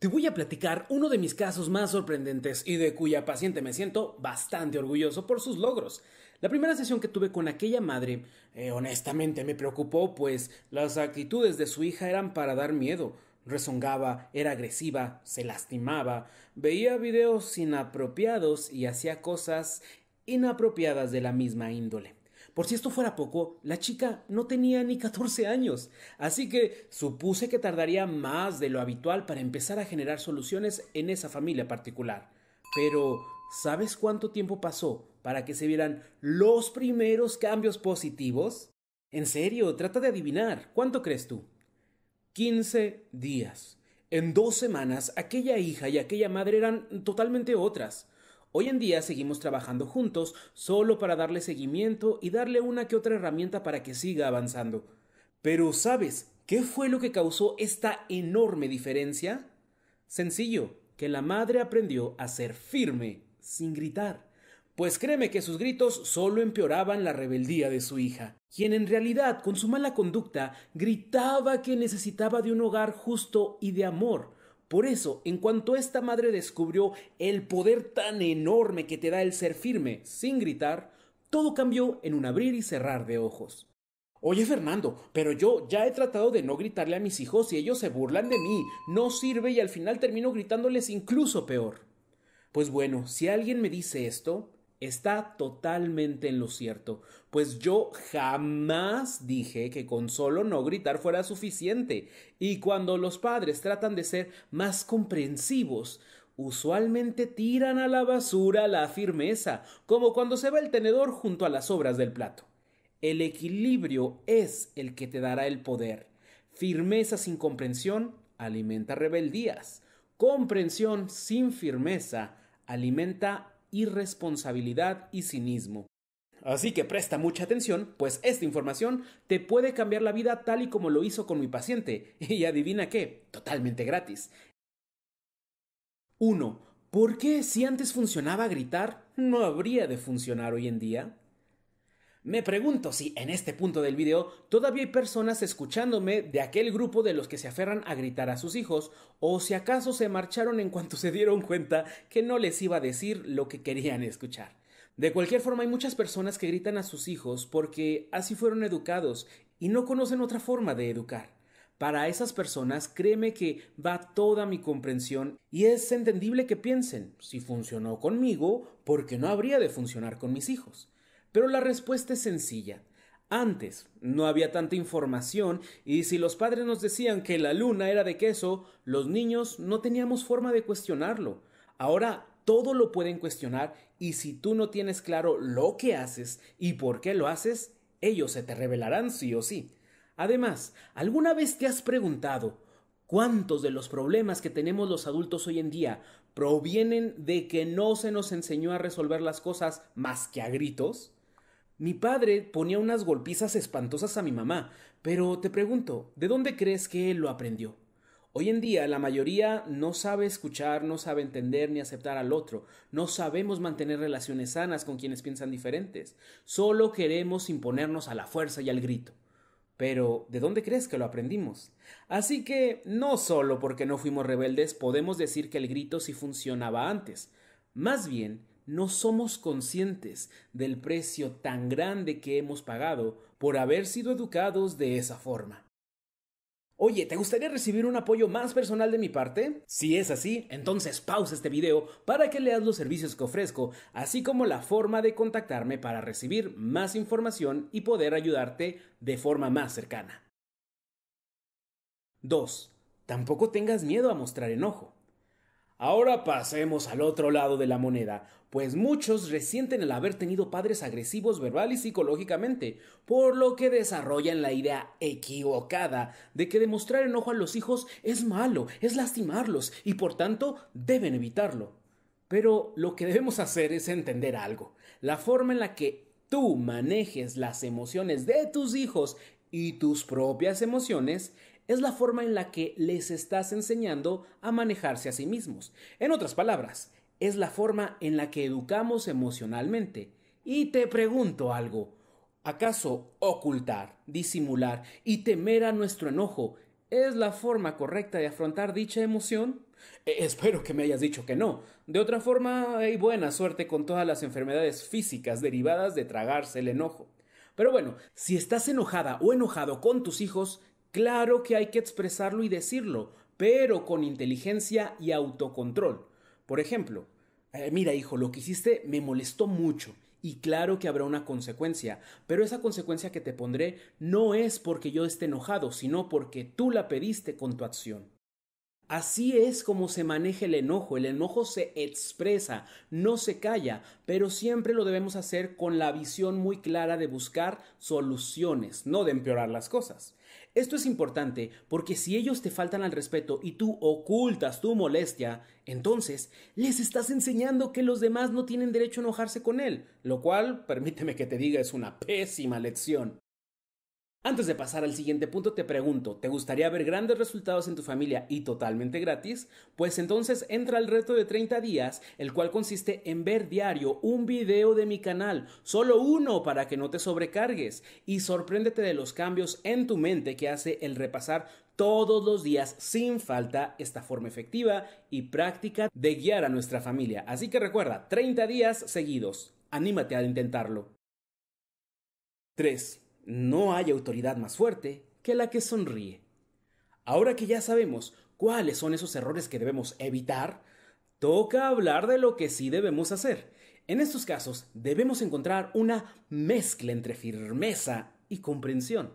Te voy a platicar uno de mis casos más sorprendentes y de cuya paciente me siento bastante orgulloso por sus logros. La primera sesión que tuve con aquella madre, eh, honestamente me preocupó, pues las actitudes de su hija eran para dar miedo. Rezongaba, era agresiva, se lastimaba, veía videos inapropiados y hacía cosas inapropiadas de la misma índole. Por si esto fuera poco, la chica no tenía ni 14 años, así que supuse que tardaría más de lo habitual para empezar a generar soluciones en esa familia particular. Pero, ¿sabes cuánto tiempo pasó para que se vieran los primeros cambios positivos? En serio, trata de adivinar. ¿Cuánto crees tú? 15 días. En dos semanas, aquella hija y aquella madre eran totalmente otras. Hoy en día seguimos trabajando juntos solo para darle seguimiento y darle una que otra herramienta para que siga avanzando. Pero ¿sabes qué fue lo que causó esta enorme diferencia? Sencillo, que la madre aprendió a ser firme, sin gritar. Pues créeme que sus gritos solo empeoraban la rebeldía de su hija, quien en realidad, con su mala conducta, gritaba que necesitaba de un hogar justo y de amor, por eso, en cuanto esta madre descubrió el poder tan enorme que te da el ser firme, sin gritar, todo cambió en un abrir y cerrar de ojos. Oye Fernando, pero yo ya he tratado de no gritarle a mis hijos y ellos se burlan de mí, no sirve y al final termino gritándoles incluso peor. Pues bueno, si alguien me dice esto, está totalmente en lo cierto, pues yo jamás dije que con solo no gritar fuera suficiente, y cuando los padres tratan de ser más comprensivos, usualmente tiran a la basura la firmeza, como cuando se va el tenedor junto a las obras del plato. El equilibrio es el que te dará el poder. Firmeza sin comprensión alimenta rebeldías. Comprensión sin firmeza alimenta irresponsabilidad y cinismo. Así que presta mucha atención, pues esta información te puede cambiar la vida tal y como lo hizo con mi paciente, y adivina qué, totalmente gratis. 1. ¿Por qué si antes funcionaba gritar, no habría de funcionar hoy en día? Me pregunto si en este punto del video todavía hay personas escuchándome de aquel grupo de los que se aferran a gritar a sus hijos, o si acaso se marcharon en cuanto se dieron cuenta que no les iba a decir lo que querían escuchar. De cualquier forma, hay muchas personas que gritan a sus hijos porque así fueron educados y no conocen otra forma de educar. Para esas personas, créeme que va toda mi comprensión y es entendible que piensen, si funcionó conmigo, porque no habría de funcionar con mis hijos? Pero la respuesta es sencilla. Antes no había tanta información y si los padres nos decían que la luna era de queso, los niños no teníamos forma de cuestionarlo. Ahora todo lo pueden cuestionar y si tú no tienes claro lo que haces y por qué lo haces, ellos se te revelarán sí o sí. Además, ¿alguna vez te has preguntado cuántos de los problemas que tenemos los adultos hoy en día provienen de que no se nos enseñó a resolver las cosas más que a gritos? Mi padre ponía unas golpizas espantosas a mi mamá, pero te pregunto, ¿de dónde crees que él lo aprendió? Hoy en día la mayoría no sabe escuchar, no sabe entender ni aceptar al otro, no sabemos mantener relaciones sanas con quienes piensan diferentes, solo queremos imponernos a la fuerza y al grito. Pero, ¿de dónde crees que lo aprendimos? Así que, no solo porque no fuimos rebeldes podemos decir que el grito sí funcionaba antes, más bien no somos conscientes del precio tan grande que hemos pagado por haber sido educados de esa forma. Oye, ¿te gustaría recibir un apoyo más personal de mi parte? Si es así, entonces pausa este video para que leas los servicios que ofrezco, así como la forma de contactarme para recibir más información y poder ayudarte de forma más cercana. 2. Tampoco tengas miedo a mostrar enojo. Ahora pasemos al otro lado de la moneda, pues muchos resienten el haber tenido padres agresivos verbal y psicológicamente, por lo que desarrollan la idea equivocada de que demostrar enojo a los hijos es malo, es lastimarlos y por tanto deben evitarlo. Pero lo que debemos hacer es entender algo. La forma en la que tú manejes las emociones de tus hijos y tus propias emociones es la forma en la que les estás enseñando a manejarse a sí mismos. En otras palabras, es la forma en la que educamos emocionalmente. Y te pregunto algo, ¿acaso ocultar, disimular y temer a nuestro enojo es la forma correcta de afrontar dicha emoción? Eh, espero que me hayas dicho que no. De otra forma, hay buena suerte con todas las enfermedades físicas derivadas de tragarse el enojo. Pero bueno, si estás enojada o enojado con tus hijos, Claro que hay que expresarlo y decirlo, pero con inteligencia y autocontrol. Por ejemplo, eh, mira hijo, lo que hiciste me molestó mucho y claro que habrá una consecuencia, pero esa consecuencia que te pondré no es porque yo esté enojado, sino porque tú la pediste con tu acción. Así es como se maneja el enojo. El enojo se expresa, no se calla, pero siempre lo debemos hacer con la visión muy clara de buscar soluciones, no de empeorar las cosas. Esto es importante porque si ellos te faltan al respeto y tú ocultas tu molestia, entonces les estás enseñando que los demás no tienen derecho a enojarse con él, lo cual, permíteme que te diga, es una pésima lección. Antes de pasar al siguiente punto, te pregunto, ¿te gustaría ver grandes resultados en tu familia y totalmente gratis? Pues entonces entra al reto de 30 días, el cual consiste en ver diario un video de mi canal, solo uno para que no te sobrecargues y sorpréndete de los cambios en tu mente que hace el repasar todos los días sin falta esta forma efectiva y práctica de guiar a nuestra familia. Así que recuerda, 30 días seguidos. Anímate a intentarlo. 3. No hay autoridad más fuerte que la que sonríe. Ahora que ya sabemos cuáles son esos errores que debemos evitar, toca hablar de lo que sí debemos hacer. En estos casos, debemos encontrar una mezcla entre firmeza y comprensión.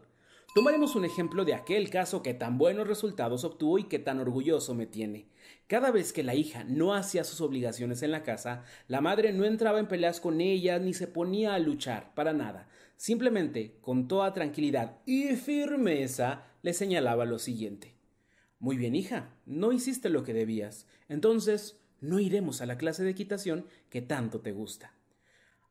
Tomaremos un ejemplo de aquel caso que tan buenos resultados obtuvo y que tan orgulloso me tiene. Cada vez que la hija no hacía sus obligaciones en la casa, la madre no entraba en peleas con ella ni se ponía a luchar, para nada simplemente con toda tranquilidad y firmeza le señalaba lo siguiente. Muy bien, hija, no hiciste lo que debías, entonces no iremos a la clase de equitación que tanto te gusta.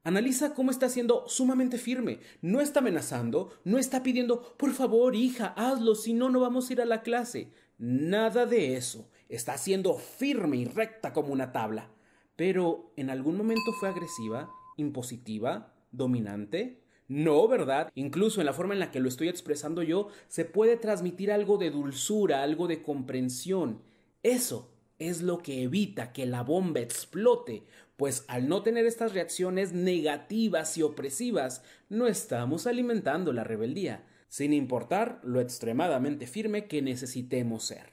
Analiza cómo está siendo sumamente firme. No está amenazando, no está pidiendo, por favor, hija, hazlo, si no, no vamos a ir a la clase. Nada de eso. Está siendo firme y recta como una tabla. Pero en algún momento fue agresiva, impositiva, dominante. No, ¿verdad? Incluso en la forma en la que lo estoy expresando yo, se puede transmitir algo de dulzura, algo de comprensión. Eso es lo que evita que la bomba explote, pues al no tener estas reacciones negativas y opresivas, no estamos alimentando la rebeldía, sin importar lo extremadamente firme que necesitemos ser.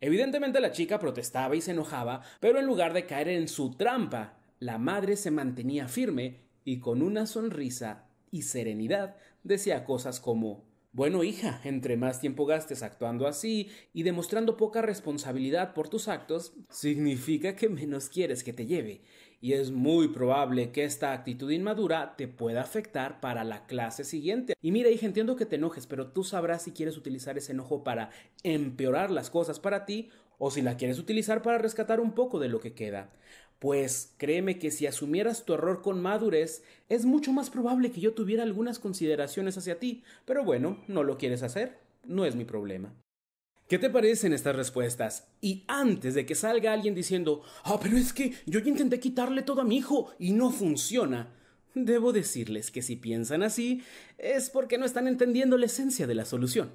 Evidentemente la chica protestaba y se enojaba, pero en lugar de caer en su trampa, la madre se mantenía firme y con una sonrisa y serenidad, decía cosas como Bueno, hija, entre más tiempo gastes actuando así y demostrando poca responsabilidad por tus actos, significa que menos quieres que te lleve, y es muy probable que esta actitud inmadura te pueda afectar para la clase siguiente. Y mira, hija, entiendo que te enojes, pero tú sabrás si quieres utilizar ese enojo para empeorar las cosas para ti o si la quieres utilizar para rescatar un poco de lo que queda. Pues créeme que si asumieras tu error con madurez, es mucho más probable que yo tuviera algunas consideraciones hacia ti, pero bueno, no lo quieres hacer, no es mi problema. ¿Qué te parecen estas respuestas? Y antes de que salga alguien diciendo, ah, pero es que yo ya intenté quitarle todo a mi hijo y no funciona, debo decirles que si piensan así, es porque no están entendiendo la esencia de la solución.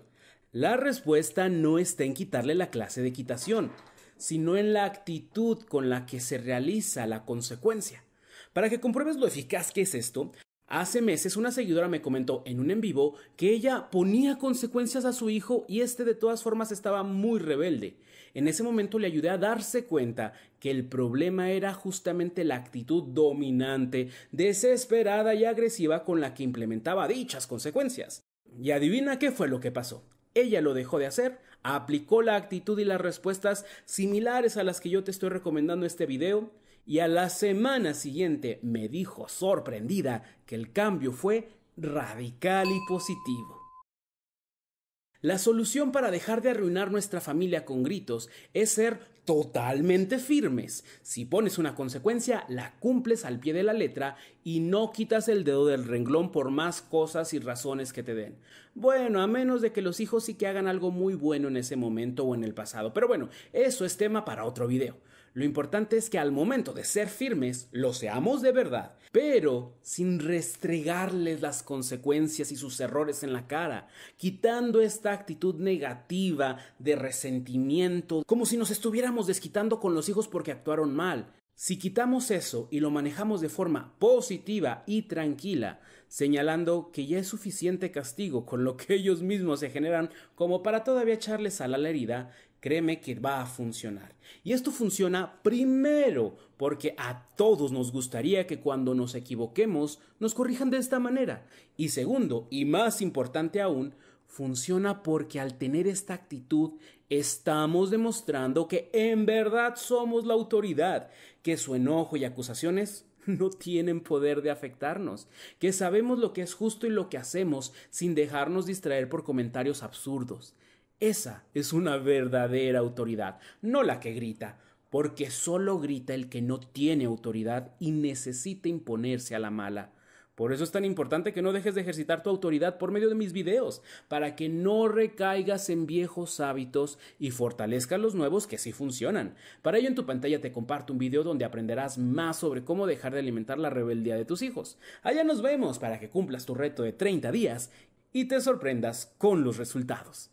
La respuesta no está en quitarle la clase de quitación sino en la actitud con la que se realiza la consecuencia. Para que compruebes lo eficaz que es esto, hace meses una seguidora me comentó en un en vivo que ella ponía consecuencias a su hijo y este de todas formas estaba muy rebelde. En ese momento le ayudé a darse cuenta que el problema era justamente la actitud dominante, desesperada y agresiva con la que implementaba dichas consecuencias. Y adivina qué fue lo que pasó. Ella lo dejó de hacer aplicó la actitud y las respuestas similares a las que yo te estoy recomendando en este video y a la semana siguiente me dijo sorprendida que el cambio fue radical y positivo. La solución para dejar de arruinar nuestra familia con gritos es ser totalmente firmes. Si pones una consecuencia, la cumples al pie de la letra y no quitas el dedo del renglón por más cosas y razones que te den. Bueno, a menos de que los hijos sí que hagan algo muy bueno en ese momento o en el pasado. Pero bueno, eso es tema para otro video. Lo importante es que al momento de ser firmes, lo seamos de verdad, pero sin restregarles las consecuencias y sus errores en la cara, quitando esta actitud negativa de resentimiento, como si nos estuviéramos desquitando con los hijos porque actuaron mal. Si quitamos eso y lo manejamos de forma positiva y tranquila, señalando que ya es suficiente castigo con lo que ellos mismos se generan como para todavía echarles a la herida, créeme que va a funcionar. Y esto funciona primero porque a todos nos gustaría que cuando nos equivoquemos nos corrijan de esta manera. Y segundo, y más importante aún, funciona porque al tener esta actitud estamos demostrando que en verdad somos la autoridad, que su enojo y acusaciones no tienen poder de afectarnos, que sabemos lo que es justo y lo que hacemos sin dejarnos distraer por comentarios absurdos. Esa es una verdadera autoridad, no la que grita, porque solo grita el que no tiene autoridad y necesita imponerse a la mala. Por eso es tan importante que no dejes de ejercitar tu autoridad por medio de mis videos, para que no recaigas en viejos hábitos y fortalezcas los nuevos que sí funcionan. Para ello en tu pantalla te comparto un video donde aprenderás más sobre cómo dejar de alimentar la rebeldía de tus hijos. Allá nos vemos para que cumplas tu reto de 30 días y te sorprendas con los resultados.